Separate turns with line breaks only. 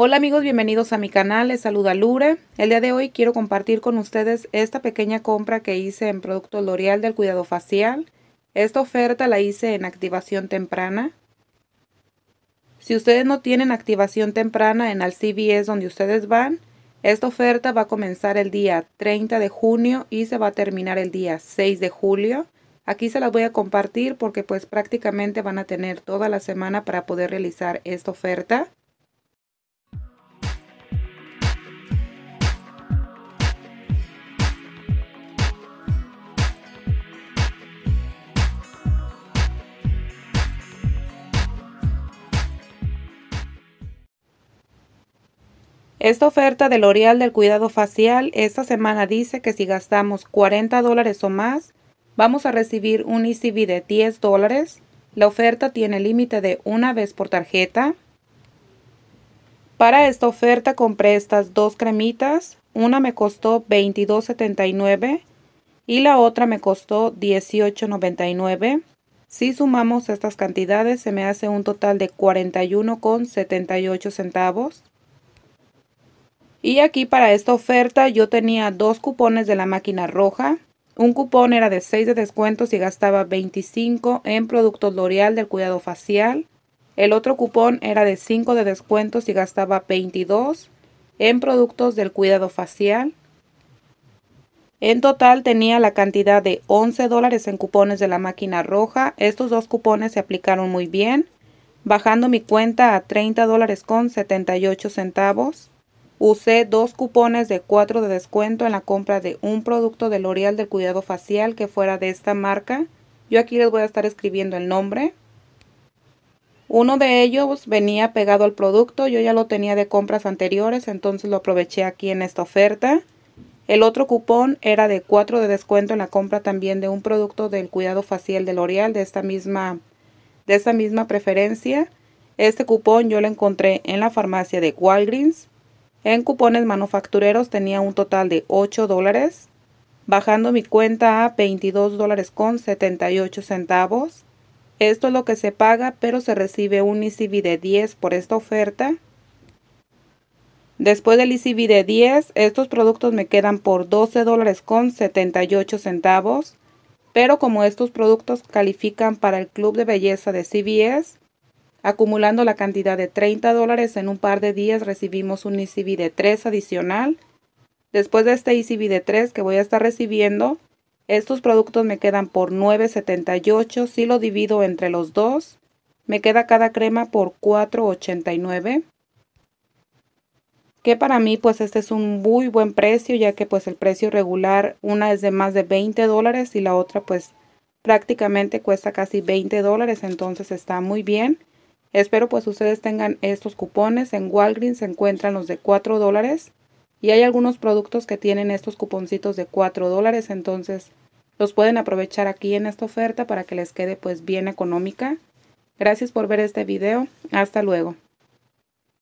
Hola amigos, bienvenidos a mi canal, les saluda Lure. El día de hoy quiero compartir con ustedes esta pequeña compra que hice en producto L'Oreal del cuidado facial. Esta oferta la hice en activación temprana. Si ustedes no tienen activación temprana en es donde ustedes van, esta oferta va a comenzar el día 30 de junio y se va a terminar el día 6 de julio. Aquí se las voy a compartir porque pues prácticamente van a tener toda la semana para poder realizar esta oferta. Esta oferta de L'Oreal del cuidado facial esta semana dice que si gastamos 40 dólares o más, vamos a recibir un ECB de 10 dólares. La oferta tiene límite de una vez por tarjeta. Para esta oferta compré estas dos cremitas. Una me costó $22.79 y la otra me costó $18.99. Si sumamos estas cantidades se me hace un total de 41.78 centavos. Y aquí para esta oferta yo tenía dos cupones de la máquina roja. Un cupón era de 6 de descuento si gastaba 25 en productos L'Oreal del cuidado facial. El otro cupón era de 5 de descuento si gastaba 22 en productos del cuidado facial. En total tenía la cantidad de 11 dólares en cupones de la máquina roja. Estos dos cupones se aplicaron muy bien, bajando mi cuenta a 30 dólares con 78 centavos. Usé dos cupones de 4 de descuento en la compra de un producto de L'Oreal del cuidado facial que fuera de esta marca. Yo aquí les voy a estar escribiendo el nombre. Uno de ellos venía pegado al producto, yo ya lo tenía de compras anteriores, entonces lo aproveché aquí en esta oferta. El otro cupón era de 4 de descuento en la compra también de un producto del cuidado facial de L'Oreal de esta misma de esta misma preferencia. Este cupón yo lo encontré en la farmacia de Walgreens. En cupones manufactureros tenía un total de 8 dólares, bajando mi cuenta a 22 dólares con 78 centavos. Esto es lo que se paga, pero se recibe un ECB de 10 por esta oferta. Después del ECB de 10, estos productos me quedan por 12 dólares con 78 centavos. Pero como estos productos califican para el Club de Belleza de CBS, acumulando la cantidad de 30 dólares. En un par de días recibimos un ECB de 3 adicional. Después de este ECB de 3 que voy a estar recibiendo, estos productos me quedan por 9.78. Si lo divido entre los dos, me queda cada crema por 4.89. Que para mí pues este es un muy buen precio ya que pues el precio regular una es de más de 20 dólares y la otra pues prácticamente cuesta casi 20 dólares entonces está muy bien Espero pues ustedes tengan estos cupones. En Walgreens se encuentran los de 4 dólares y hay algunos productos que tienen estos cuponcitos de 4 dólares. Entonces los pueden aprovechar aquí en esta oferta para que les quede pues bien económica. Gracias por ver este video. Hasta luego.